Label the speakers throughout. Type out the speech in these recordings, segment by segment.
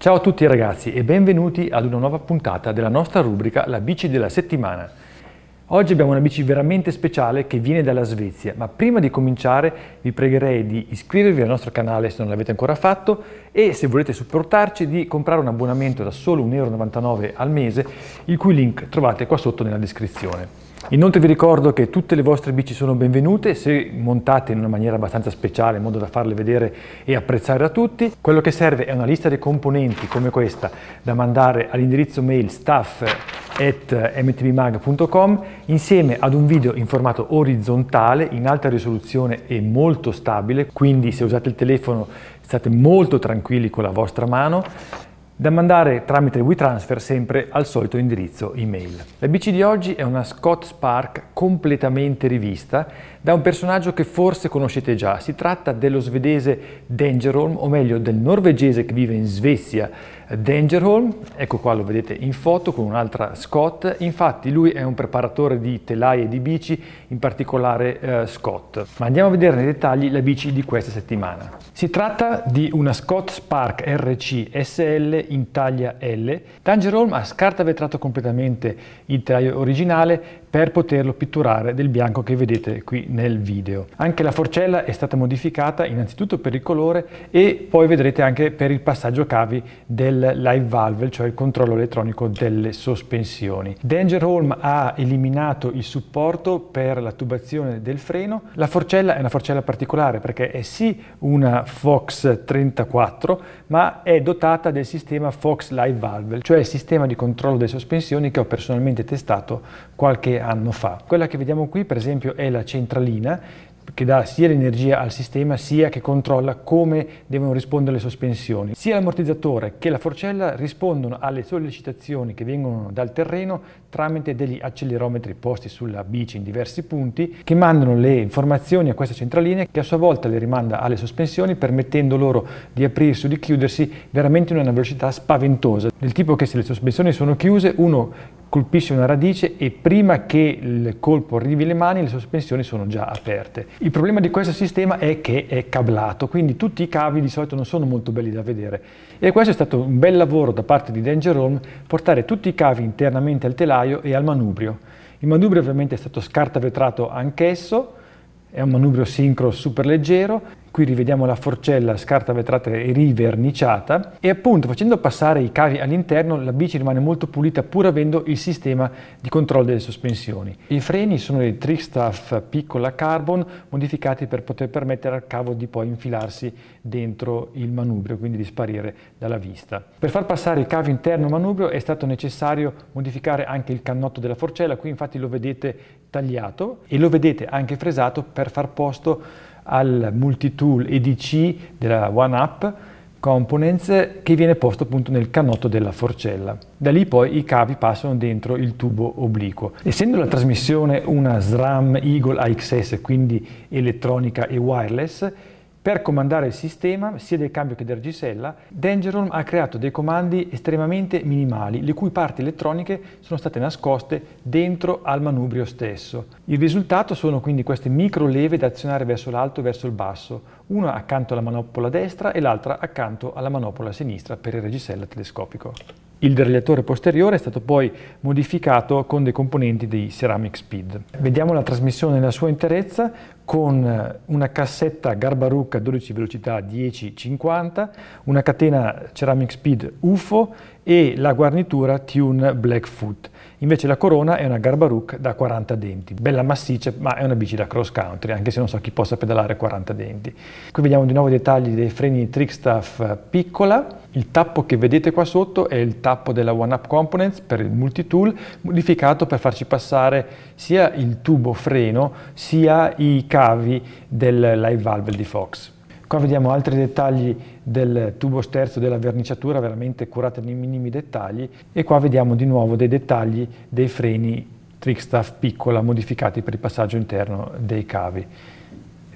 Speaker 1: Ciao a tutti ragazzi e benvenuti ad una nuova puntata della nostra rubrica La bici della settimana. Oggi abbiamo una bici veramente speciale che viene dalla Svezia, ma prima di cominciare vi pregherei di iscrivervi al nostro canale se non l'avete ancora fatto e se volete supportarci di comprare un abbonamento da solo 1,99€ al mese, il cui link trovate qua sotto nella descrizione. Inoltre vi ricordo che tutte le vostre bici sono benvenute se montate in una maniera abbastanza speciale in modo da farle vedere e apprezzare a tutti. Quello che serve è una lista dei componenti come questa da mandare all'indirizzo mail staff at mtbmag.com insieme ad un video in formato orizzontale in alta risoluzione e molto stabile quindi se usate il telefono state molto tranquilli con la vostra mano da mandare tramite WeTransfer sempre al solito indirizzo email. La bici di oggi è una Scott Spark completamente rivista da un personaggio che forse conoscete già. Si tratta dello svedese Dangerholm, o meglio del norvegese che vive in Svezia Dangerholm. Ecco qua lo vedete in foto con un'altra Scott. Infatti lui è un preparatore di telaie di bici, in particolare eh, Scott. Ma andiamo a vedere nei dettagli la bici di questa settimana. Si tratta di una Scott Spark RC SL in taglia L. Tangerholm ha vetrato completamente il telaio originale per poterlo pitturare del bianco che vedete qui nel video. Anche la forcella è stata modificata innanzitutto per il colore e poi vedrete anche per il passaggio cavi del live valve, cioè il controllo elettronico delle sospensioni. Danger Dangerholm ha eliminato il supporto per la tubazione del freno. La forcella è una forcella particolare perché è sì una Fox 34 ma è dotata del sistema Fox Live Valve, cioè il sistema di controllo delle sospensioni che ho personalmente testato qualche qualche anno fa. Quella che vediamo qui per esempio è la centralina che dà sia l'energia al sistema sia che controlla come devono rispondere le sospensioni. Sia l'ammortizzatore che la forcella rispondono alle sollecitazioni che vengono dal terreno tramite degli accelerometri posti sulla bici in diversi punti che mandano le informazioni a questa centralina che a sua volta le rimanda alle sospensioni permettendo loro di aprirsi o di chiudersi veramente in una velocità spaventosa, del tipo che se le sospensioni sono chiuse uno colpisce una radice e prima che il colpo arrivi alle mani le sospensioni sono già aperte. Il problema di questo sistema è che è cablato, quindi tutti i cavi di solito non sono molto belli da vedere e questo è stato un bel lavoro da parte di Danger Home portare tutti i cavi internamente al telaio e al manubrio. Il manubrio ovviamente è stato scartavetrato anch'esso, è un manubrio sincro super leggero qui rivediamo la forcella, scarta vetrata e riverniciata e appunto facendo passare i cavi all'interno la bici rimane molto pulita pur avendo il sistema di controllo delle sospensioni. I freni sono dei Trickstaff piccola carbon modificati per poter permettere al cavo di poi infilarsi dentro il manubrio, quindi di sparire dalla vista. Per far passare il cavo interno manubrio è stato necessario modificare anche il cannotto della forcella, qui infatti lo vedete tagliato e lo vedete anche fresato per far posto al multitool EDC della OneUp Components che viene posto appunto nel canotto della forcella. Da lì poi i cavi passano dentro il tubo obliquo. Essendo la trasmissione una SRAM Eagle AXS, quindi elettronica e wireless, per comandare il sistema, sia del cambio che del gisella, Dangeron ha creato dei comandi estremamente minimali, le cui parti elettroniche sono state nascoste dentro al manubrio stesso. Il risultato sono quindi queste micro leve da azionare verso l'alto e verso il basso, una accanto alla manopola destra e l'altra accanto alla manopola sinistra per il reggisella telescopico. Il deragliatore posteriore è stato poi modificato con dei componenti di Ceramic Speed. Vediamo la trasmissione nella sua interezza con una cassetta Garbarucca 12 velocità 1050, una catena Ceramic Speed UFO e la guarnitura Tune Blackfoot. Invece la Corona è una Garbarook da 40 denti, bella massiccia, ma è una bici da cross country, anche se non so chi possa pedalare 40 denti. Qui vediamo di nuovo i dettagli dei freni Trickstaff eh, piccola, il tappo che vedete qua sotto è il tappo della One Up Components per il multitool, modificato per farci passare sia il tubo freno sia i cavi del live valve di Fox. Qua vediamo altri dettagli del tubo sterzo della verniciatura veramente curata nei minimi dettagli e qua vediamo di nuovo dei dettagli dei freni Trickstaff piccola modificati per il passaggio interno dei cavi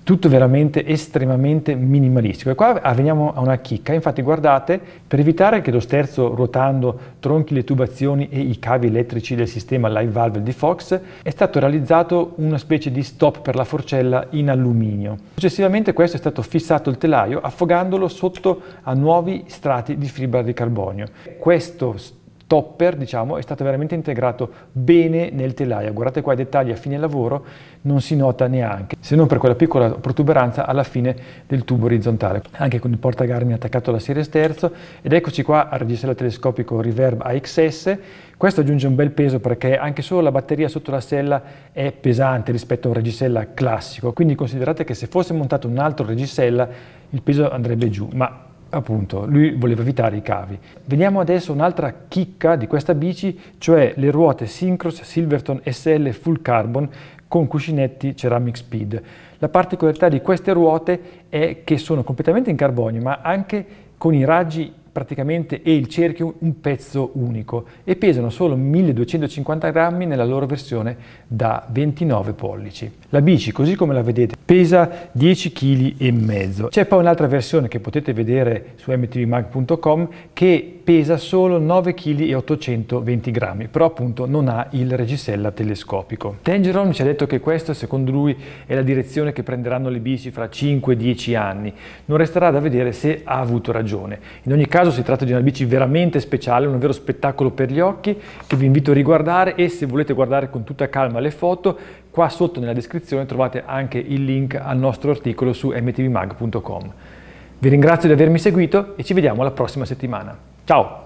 Speaker 1: tutto veramente estremamente minimalistico. E qua veniamo a una chicca, infatti guardate, per evitare che lo sterzo rotando tronchi le tubazioni e i cavi elettrici del sistema live valve di Fox, è stato realizzato una specie di stop per la forcella in alluminio. Successivamente questo è stato fissato il telaio affogandolo sotto a nuovi strati di fibra di carbonio. Questo topper diciamo, è stato veramente integrato bene nel telaio. Guardate qua i dettagli a fine lavoro, non si nota neanche, se non per quella piccola protuberanza alla fine del tubo orizzontale. Anche con il portagarmi attaccato alla serie sterzo ed eccoci qua al registratore telescopico Reverb AXS. Questo aggiunge un bel peso perché anche solo la batteria sotto la sella è pesante rispetto a un reggisella classico, quindi considerate che se fosse montato un altro reggisella il peso andrebbe giù, ma appunto, lui voleva evitare i cavi. Vediamo adesso un'altra chicca di questa bici, cioè le ruote Syncros Silverton SL Full Carbon con cuscinetti Ceramic Speed. La particolarità di queste ruote è che sono completamente in carbonio, ma anche con i raggi praticamente è il cerchio un pezzo unico e pesano solo 1250 grammi nella loro versione da 29 pollici. La bici, così come la vedete, pesa 10 kg e mezzo. C'è poi un'altra versione che potete vedere su mtvmag.com che pesa solo 9,820 kg, però appunto non ha il reggisella telescopico. Tangeron ci ha detto che questa secondo lui è la direzione che prenderanno le bici fra 5-10 anni. Non resterà da vedere se ha avuto ragione. In ogni caso si tratta di una bici veramente speciale, un vero spettacolo per gli occhi che vi invito a riguardare e se volete guardare con tutta calma le foto, qua sotto nella descrizione trovate anche il link al nostro articolo su mtvmag.com. Vi ringrazio di avermi seguito e ci vediamo la prossima settimana. Chao.